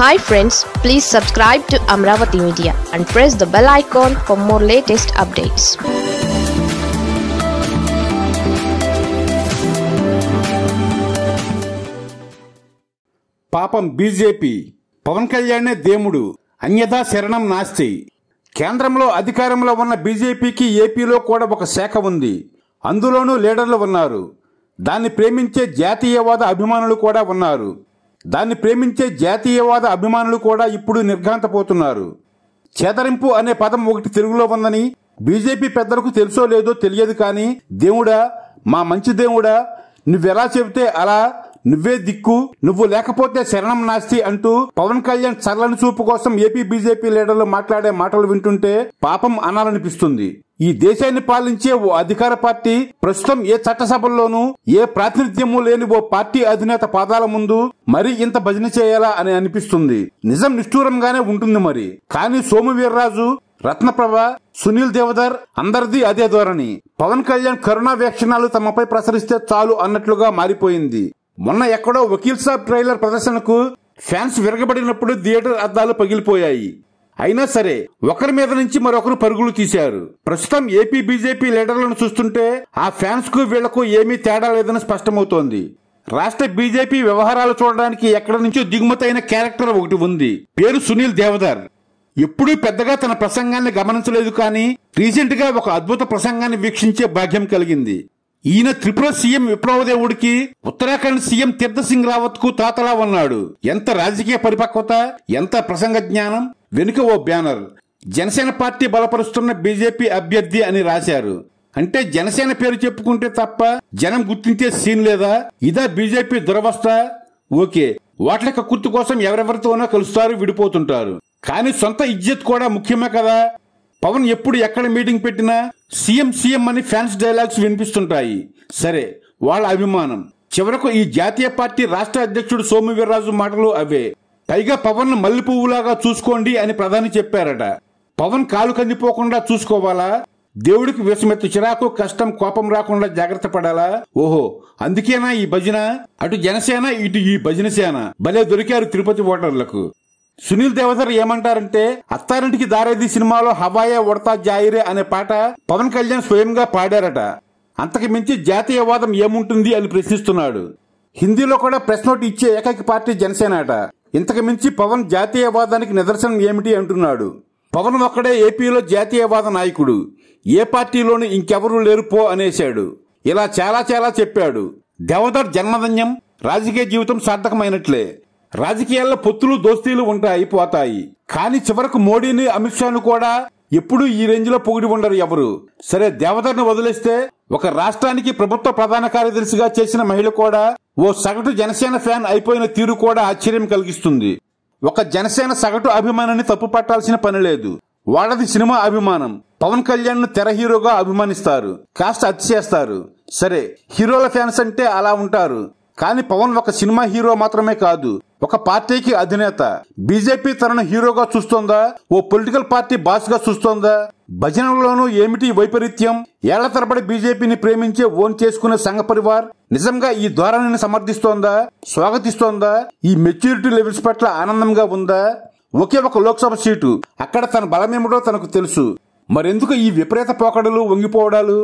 hi friends please subscribe to Amaravati media and press the bell icon for more latest updates పాపం BJP Pawan కళ్యాణే దేముడు అన్యథా శరణం నాస్తి కేంద్రంలో అధికారంలో ఉన్న బీజేపీకి ఏపీలో కూడా ఒక శాఖ ఉంది అందులోనూ లీడర్లు ఉన్నారు దాన్ని ప్రేమించే జాతీయవాద అభిమానులు కూడా ఉన్నారు దాన్ని ప్రేమించే జాతీయవాద అభిమానులు కూడా ఇప్పుడు నిర్ఘాంతపోతున్నారు చేతరింపు అనే పదం ఒకటి తెలుగులో ఉందని బీజేపీ పెద్దలకు తెలుసో లేదో తెలియదు కానీ దేవుడా మా మంచి దేవుడా నువ్వెలా చెబితే అలా నువ్వే దిక్కు నువ్వు లేకపోతే శరణం నాస్తి అంటూ పవన్ కళ్యాణ్ చల్లని చూపు కోసం ఏపీ బీజేపీ లీడర్లు మాట్లాడే మాటలు వింటుంటే పాపం అనాలనిపిస్తుంది ఈ దేశాన్ని పాలించే ఓ అధికార పార్టీ ప్రస్తుతం ఏ చట్టసభల్లోనూ ఏ ప్రాతినిధ్యము లేని ఓ పార్టీ అధినేత పాదాల ముందు మరి ఇంత భజన చేయాలా అని అనిపిస్తుంది నిజం నిష్ఠూరంగానే ఉంటుంది మరి కానీ సోము వీర్రాజు రత్నప్రభ సునీల్ దేవదర్ అందరిది అదే ధోరణి పవన్ కళ్యాణ్ కరోనా వ్యాఖ్యానాలు తమపై ప్రసరిస్తే చాలు అన్నట్లుగా మారిపోయింది మొన్న ఎక్కడో వకీల్ సాబ్ ట్రైలర్ ప్రదర్శనకు ఫ్యాన్స్ విరగబడినప్పుడు థియేటర్ అద్దాలు పగిలిపోయాయి అయినా సరే ఒకరి మీద నుంచి మరొకరు పరుగులు తీశారు ప్రస్తుతం ఏపీ బీజేపీ లీడర్లను చూస్తుంటే ఆ ఫ్యాన్స్ కు వీళ్లకు ఏమీ తేడా లేదని స్పష్టమవుతోంది రాష్ట్ర బీజేపీ వ్యవహారాలు చూడడానికి ఎక్కడి నుంచో దిగుమతైన క్యారెక్టర్ ఒకటి ఉంది పేరు సునీల్ దేవదార్ ఎప్పుడూ పెద్దగా తన ప్రసంగాన్ని గమనించలేదు కానీ రీసెంట్ గా ఒక అద్భుత ప్రసంగాన్ని వీక్షించే భాగ్యం కలిగింది ఈయన త్రిపుర సీఎం విప్లవదేవుడికి ఉత్తరాఖండ్ సీఎం తీర్థసింగ్ రావత్ కు తాతలా ఉన్నాడు ఎంత రాజకీయ పరిపక్వత ఎంత ప్రసంగ జ్ఞానం వెనుక ఓ బ్యానర్ జనసేన పార్టీ బలపరుస్తున్న బీజేపీ అభ్యర్థి అని రాశారు అంటే జనసేన పేరు చెప్పుకుంటే తప్ప జనం గుర్తించే సీన్ లేదా ఇదా బీజేపీ దురవస్థ ఓకే ఓట్లక గుర్తు కోసం ఎవరెవరితోనో కలుస్తారు విడిపోతుంటారు కానీ సొంత ఇజ్జత్ కూడా ముఖ్యమే కదా పవన్ ఎప్పుడు ఎక్కడ మీటింగ్ పెట్టినా సీఎం సీఎం అని ఫ్యాన్స్ డైలాగ్స్ వినిపిస్తుంటాయి సరే వాళ్ళ అభిమానం చివరకు ఈ జాతీయ పార్టీ రాష్ట్ర అధ్యక్షుడు సోము వీర్రాజు మాటలు అవే పైగా పవన్ మల్లె పువ్వులాగా చూసుకోండి అని ప్రధాని చెప్పారట పవన్ కాలు కందిపోకుండా చూసుకోవాలా దేవుడికి విషమెత్తు చిరాకు కష్టం కోపం రాకుండా జాగ్రత్త పడాలా ఓహో అందుకేనా ఈ భజన అటు జనసేన ఇటు ఈ భజన సేన భలే దొరికారు తిరుపతి ఓటర్లకు సునీల్ దేవధర్ ఏమంటారంటే అత్తారింటికి దారేది సినిమాలో హవాయే ఉడతా జాయిరే అనే పాట పవన్ కళ్యాణ్ స్వయంగా పాడారట అంతకు మించి జాతీయవాదం ఏముంటుంది అని ప్రశ్నిస్తున్నాడు హిందీలో కూడా ప్రెస్ నోట్ ఇచ్చే ఏకైక పార్టీ జనసేన అట ఇంతకు మించి పవన్ జాతీయవాదానికి నిదర్శనం ఏమిటి అంటున్నాడు పవన్ ఒక్కడే ఏపీలో జాతీయవాద నాయకుడు ఏ పార్టీలోనూ ఇంకెవరూ లేరు పో అనేశాడు ఇలా చాలా చాలా చెప్పాడు దేవదర్ జన్మధన్యం రాజకీయ జీవితం సార్థకమైనట్లే రాజకీయాల్లో పొత్తులు దోస్తీలు ఉంటాయి పోతాయి కానీ చివరకు మోడీని అమిత్ షాను కూడా ఎప్పుడూ ఈ రేంజ్ లో పొగిడి ఉండరు ఎవరు సరే దేవతను వదిలేస్తే ఒక రాష్ట్రానికి ప్రభుత్వ ప్రధాన కార్యదర్శిగా చేసిన మహిళ కూడా ఓ సగటు జనసేన ఫ్యాన్ అయిపోయిన తీరు కూడా ఆశ్చర్యం కలిగిస్తుంది ఒక జనసేన సగటు అభిమానాన్ని తప్పు పట్టాల్సిన పని లేదు వాళ్ళది సినిమా అభిమానం పవన్ కళ్యాణ్ ను తెర హీరోగా అభిమానిస్తారు కాస్త అతి చేస్తారు సరే హీరోల ఫ్యాన్స్ అంటే అలా ఉంటారు కానీ పవన్ ఒక సినిమా హీరో మాత్రమే కాదు ఒక పార్టీకి అధినేత బీజేపీ తనను హీరోగా చూస్తోందా ఓ పొలిటికల్ పార్టీ బాస్ గా చూస్తోందా భజనలోనూ ఏమిటి వైపరీత్యం ఏళ్ల తరబడి బీజేపీని ప్రేమించే ఓన్ చేసుకునే సంఘ పరివార్ నిజంగా ఈ ధోరణిని సమర్థిస్తోందా స్వాగతిస్తోందా ఈ మెచ్యూరిటీ లెవెల్స్ పట్ల ఆనందంగా ఉందా ఒకే ఒక లోక్సభ సీటు అక్కడ తన బలమేమిటో తనకు తెలుసు మరెందుకు ఈ విపరీత పోకడలు వంగిపోవడాలు